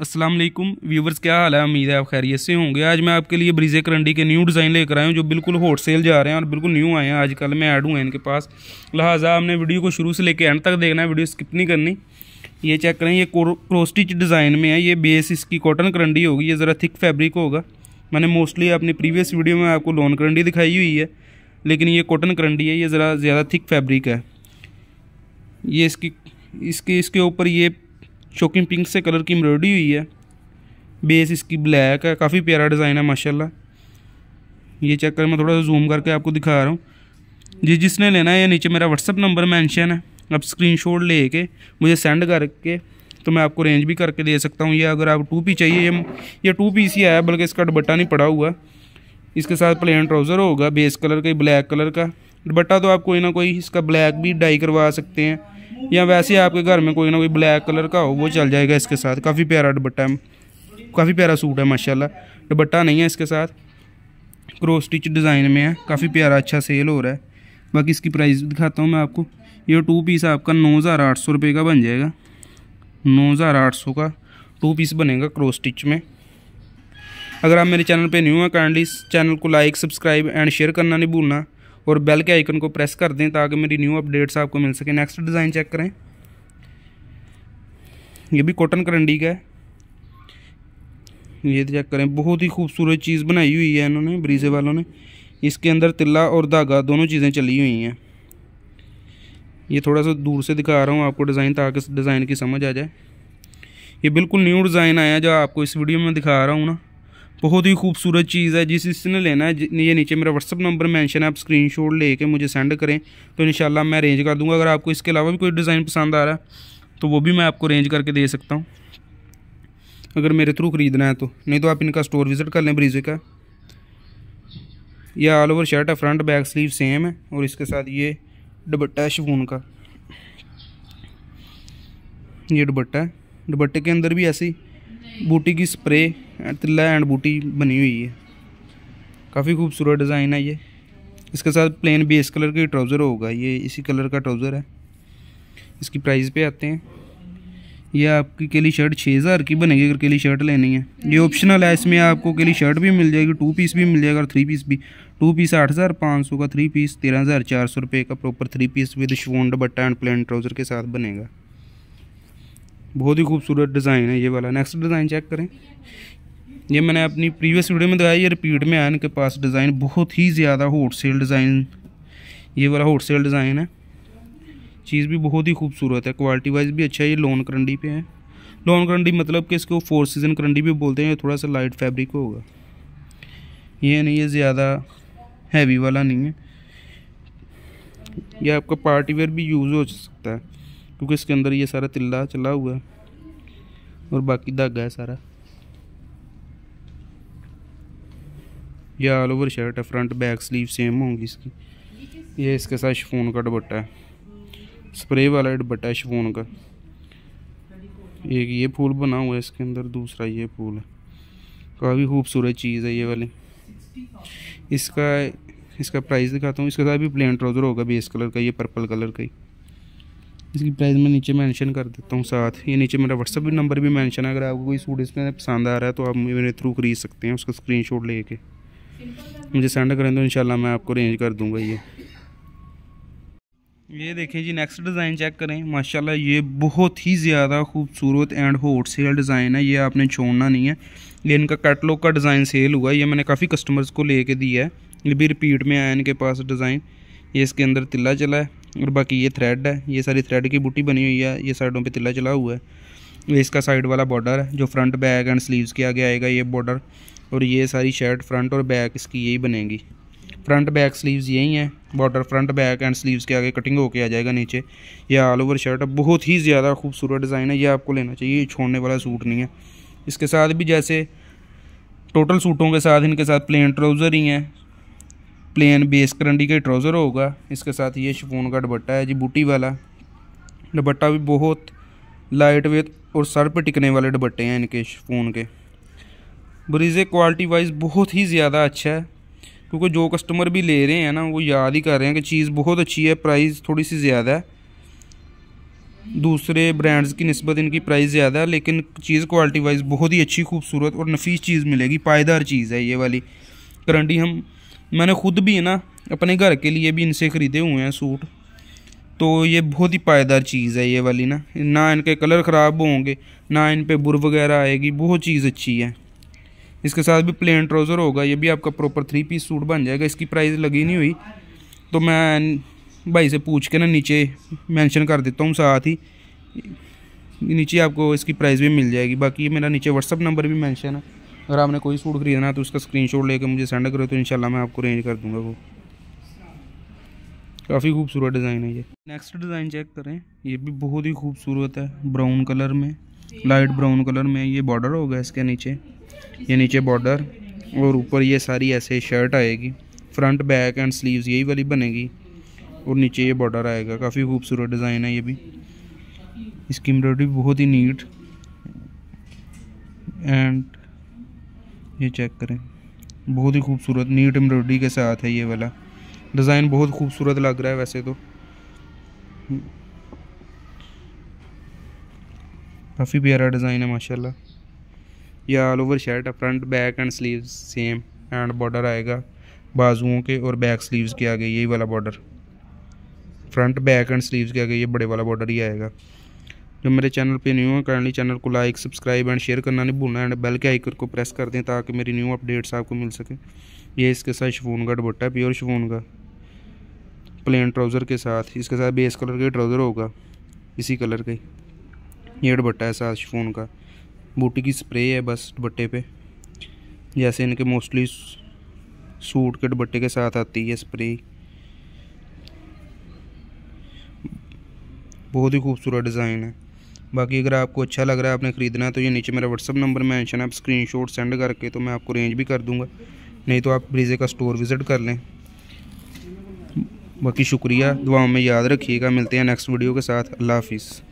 अस्सलाम वालेकुम व्यूवर्स क्या हाल है उम्मीद है आप खैरियत से होंगे आज मैं आपके लिए ब्रीजे करंडी के न्यू डिज़ाइन लेकर आया हूँ जो बिल्कुल होट सेल जा रहे हैं और बिल्कुल न्यू आए हैं आजकल मैं ऐड हुआ इनके पास लिहाजा आपने वीडियो को शुरू से लेकर एंड तक देखना है वीडियो स्किप नहीं करनी ये चेक करें ये क्रोस्टिच डिज़ाइन में है ये बेस इसकी कॉटन करंडी होगी ये ज़रा थिक फैब्रिक होगा मैंने मोस्टली अपनी प्रीवियस वीडियो में आपको लॉन करंडी दिखाई हुई है लेकिन ये कॉटन करंडी है ये ज़रा ज़्यादा थिक फैब्रिक है ये इसकी इसके इसके ऊपर ये शोकिंग पिंक से कलर की एम्ब्रॉयडरी हुई है बेस इसकी ब्लैक है काफ़ी प्यारा डिज़ाइन है माशाल्लाह ये चेक कर मैं थोड़ा सा जूम करके आपको दिखा रहा हूँ जी जिसने लेना है नीचे मेरा व्हाट्सअप नंबर मेंशन है आप स्क्रीनशॉट लेके मुझे सेंड करके तो मैं आपको रेंज भी करके दे सकता हूँ या अगर आप टू पी चाहिए ये ये टू पीस ही आया बल्कि इसका दुबट्टा नहीं पड़ा हुआ इसके साथ प्लेन ट्राउज़र होगा बेस कलर का ब्लैक कलर का दुबट्टा तो आप कोई ना कोई इसका ब्लैक भी डाई करवा सकते हैं या वैसे आपके घर में कोई ना कोई ब्लैक कलर का हो वो चल जाएगा इसके साथ काफ़ी प्यारा दुबट्टा है काफ़ी प्यारा सूट है माशाल्लाह दुबट्टा नहीं है इसके साथ क्रोस स्टिच डिज़ाइन में है काफ़ी प्यारा अच्छा सेल हो रहा है बाकी इसकी प्राइस दिखाता हूँ मैं आपको ये टू पीस आपका नौ हज़ार आठ सौ रुपये का बन जाएगा नौ हज़ार आठ सौ का टू पीस बनेगा क्रोस स्टिच में अगर आप मेरे चैनल पे न्यू हैं काइंडली चैनल को लाइक सब्सक्राइब एंड शेयर करना नहीं भूलना और बेल के आइकन को प्रेस कर दें ताकि मेरी न्यू अपडेट्स आपको मिल सके नेक्स्ट डिज़ाइन चेक करें ये भी कॉटन करंडी का है ये चेक करें बहुत ही खूबसूरत चीज़ बनाई हुई है इन्होंने ब्रीजे वालों ने इसके अंदर तिल्ला और धागा दोनों चीज़ें चली हुई हैं ये थोड़ा सा दूर से दिखा रहा हूँ आपको डिज़ाइन ताकि डिज़ाइन की समझ आ जाए ये बिल्कुल न्यू डिज़ाइन आया जो आपको इस वीडियो में दिखा रहा हूँ ना बहुत ही खूबसूरत चीज़ है जिस इसने लेना है ये नीचे मेरा व्हाट्सअप नंबर मेंशन है आप स्क्रीनशॉट लेके मुझे सेंड करें तो इन मैं अरेंज कर दूँगा अगर आपको इसके अलावा भी कोई डिज़ाइन पसंद आ रहा है तो वो भी मैं आपको अरेंज करके दे सकता हूँ अगर मेरे थ्रू ख़रीदना है तो नहीं तो आप इनका स्टोर विज़िट कर लें ब्रीजे का यह ऑल ओवर शर्ट है फ्रंट बैक स्लीव सेम है और इसके साथ ये दुपट्टा है शिफून का ये दुपट्टा है दुपट्टे के अंदर भी ऐसे ही बूटी की स्प्रे तिल्ला एंड बूटी बनी हुई है काफ़ी खूबसूरत डिज़ाइन है ये इसके साथ प्लेन बेस कलर का ट्राउज़र होगा ये इसी कलर का ट्राउज़र है इसकी प्राइस पे आते हैं ये आपकी केली शर्ट छः हज़ार की बनेगी अगर केली शर्ट लेनी है ये ऑप्शनल है इसमें आपको केली शर्ट भी मिल जाएगी टू पीस भी मिल जाएगा और थ्री पीस भी टू पीस आठ हज़ार पाँच सौ का थ्री पीस तेरह हज़ार चार सौ रुपये का प्रॉपर थ्री पीस विद शोन बट्टा एंड प्लेन ट्राउज़र के साथ बनेगा बहुत ही खूबसूरत डिज़ाइन है ये वाला नेक्स्ट डिज़ाइन चेक करें ये मैंने अपनी प्रीवियस वीडियो में दिखाया ये रिपीट में आया इनके पास डिज़ाइन बहुत ही ज़्यादा होट सेल डिज़ाइन ये वाला होट सेल डिज़ाइन है चीज़ भी बहुत ही खूबसूरत है क्वालिटी वाइज भी अच्छा है ये लोन करंडी पे है लोन करंडी मतलब कि इसको फोर सीजन करंडी भी बोलते हैं थोड़ा सा लाइट फैब्रिक होगा ये नहीं ये ज़्यादा हैवी वाला नहीं है यह आपका पार्टी वेयर भी यूज़ हो सकता है क्योंकि इसके अंदर ये सारा तिल्ला चला हुआ है और बाकी धागा है सारा यह ऑल ओवर शर्ट है फ्रंट बैक स्लीव सेम होंगी इसकी ये इसके साथ शिफोन का दुपट्टा है स्प्रे वाला दुपट्टा है शिफोन का एक ये फूल बना हुआ है इसके अंदर दूसरा ये फूल है काफ़ी खूबसूरत चीज़ है ये वाली इसका इसका प्राइस दिखाता हूँ इसके साथ भी प्लेन ट्राउज़र होगा बेस कलर का ये पर्पल कलर का ही इसकी प्राइस मैं नीचे मेंशन कर देता हूँ साथ ये नीचे मेरा व्हाट्सअप नंबर भी मेंशन है अगर आपको कोई सूट इसमें पसंद आ रहा है तो आप मेरे थ्रू खरीद सकते हैं उसका स्क्रीनशॉट लेके मुझे सेंड करें तो इंशाल्लाह मैं आपको अरेंज कर दूँगा ये ये देखें जी नेक्स्ट डिज़ाइन चेक करें माशाला ये बहुत ही ज़्यादा खूबसूरत एंड होट सेल डिज़ाइन है ये आपने छोड़ना नहीं है ये इनका कैटलॉग का डिज़ाइन सेल हुआ है ये मैंने काफ़ी कस्टमर्स को ले दिया है ये भी रिपीट में आया इनके पास डिज़ाइन ये इसके अंदर तिल्ला चला है और बाकी ये थ्रेड है ये सारी थ्रेड की बूटी बनी हुई है ये साइडों पे तिल्ला चला हुआ है ये इसका साइड वाला बॉर्डर है जो फ्रंट बैक एंड स्लीव्स के आगे आएगा ये बॉर्डर और ये सारी शर्ट फ्रंट और बैक इसकी यही बनेगी फ्रंट बैक स्लीव्स यही हैं border front back and sleeves के आगे कटिंग होके आ जाएगा नीचे यह ऑल ओवर शर्ट बहुत ही ज़्यादा खूबसूरत डिज़ाइन है ये आपको लेना चाहिए छोड़ने वाला सूट नहीं है इसके साथ भी जैसे टोटल सूटों के साथ इनके साथ प्लेन ट्राउज़र ही हैं प्लेन बेस करंडी का ट्राउज़र होगा इसके साथ ये शिफोन का दुपट्टा है जी बूटी वाला दुपट्टा भी बहुत लाइट वेट और सर पर टिकने वाले दुपट्टे हैं इनके शिफोन के ब्रीज़े क्वालिटी वाइज बहुत ही ज़्यादा अच्छा है क्योंकि जो कस्टमर भी ले रहे हैं ना वो याद ही कर रहे हैं कि चीज़ बहुत अच्छी है प्राइस थोड़ी सी ज़्यादा है दूसरे ब्रांड्स की नस्बत इनकी प्राइस ज़्यादा है लेकिन चीज़ क्वालिटी वाइज बहुत ही अच्छी खूबसूरत और नफीस चीज़ मिलेगी पायदार चीज़ है ये वाली करंटी हम मैंने खुद भी है ना अपने घर के लिए भी इनसे ख़रीदे हुए हैं सूट तो ये बहुत ही पायदार चीज़ है ये वाली ना ना इनके कलर ख़राब होंगे ना इन पर बुर वगैरह आएगी बहुत चीज़ अच्छी है इसके साथ भी प्लेन ट्राउज़र होगा ये भी आपका प्रॉपर थ्री पीस सूट बन जाएगा इसकी प्राइस लगी नहीं हुई तो मैं भाई से पूछ के ना नीचे मेंशन कर देता हूँ साथ ही नीचे आपको इसकी प्राइस भी मिल जाएगी बाकी ये मेरा नीचे व्हाट्सअप नंबर भी मेंशन है अगर आपने कोई सूट खरीदना है तो उसका स्क्रीनशॉट लेके मुझे सेंड करो तो इंशाल्लाह मैं आपको अरेंज कर दूंगा वो काफ़ी खूबसूरत डिज़ाइन है ये नेक्स्ट डिज़ाइन चेक करें ये भी बहुत ही खूबसूरत है ब्राउन कलर में लाइट ब्राउन कलर में ये बॉर्डर होगा इसके नीचे ये नीचे बॉर्डर और ऊपर ये सारी ऐसे शर्ट आएगी फ्रंट बैक एंड स्लीव्स यही वाली बनेगी और नीचे ये बॉर्डर आएगा काफ़ी खूबसूरत डिज़ाइन है ये भी इसकी एम्ब्रॉयडरी बहुत ही नीट एंड ये चेक करें बहुत ही खूबसूरत नीट एम्ब्रॉयडरी के साथ है ये वाला डिज़ाइन बहुत खूबसूरत लग रहा है वैसे तो काफ़ी प्यारा डिज़ाइन है माशाल्लाह यह all over shirt front back and sleeve same and border आएगा बाजुओं के और बैक स्लीव्स के आगे यही वाला border front back and sleeves के आगे ये बड़े वाला बॉर्डर ही आएगा जो मेरे चैनल पे न्यू है काइंडली चैनल को लाइक सब्सक्राइब एंड शेयर करना नहीं भूलना एंड बेल के आइकन को प्रेस कर दें ताकि मेरी न्यू अपडेट्स आपको मिल सके ये इसके साथ शफून का दुपट्टा है प्योर शफून का प्लेन ट्राउज़र के साथ इसके साथ बेस कलर का ट्राउज़र होगा इसी कलर का ये दुपट्टा है साथ शफून का बूटी की स्प्रे है बस दुपट्टे पर जैसे इनके मोस्टली सूट के दुपट्टे के साथ आती है स्प्रे बहुत ही खूबसूरत डिज़ाइन है बाकी अगर आपको अच्छा लग रहा है आपने ख़रीदना तो ये नीचे मेरा व्हाट्सअप नंबर मैंशन आप स्क्रीन शॉट सेंड करके तो मैं आपको रेंज भी कर दूँगा नहीं तो आप ब्रीजे का स्टोर विज़िट कर लें बाकी शुक्रिया दुआओं में याद रखिएगा मिलते हैं नेक्स्ट वीडियो के साथ अल्लाह हाफिज़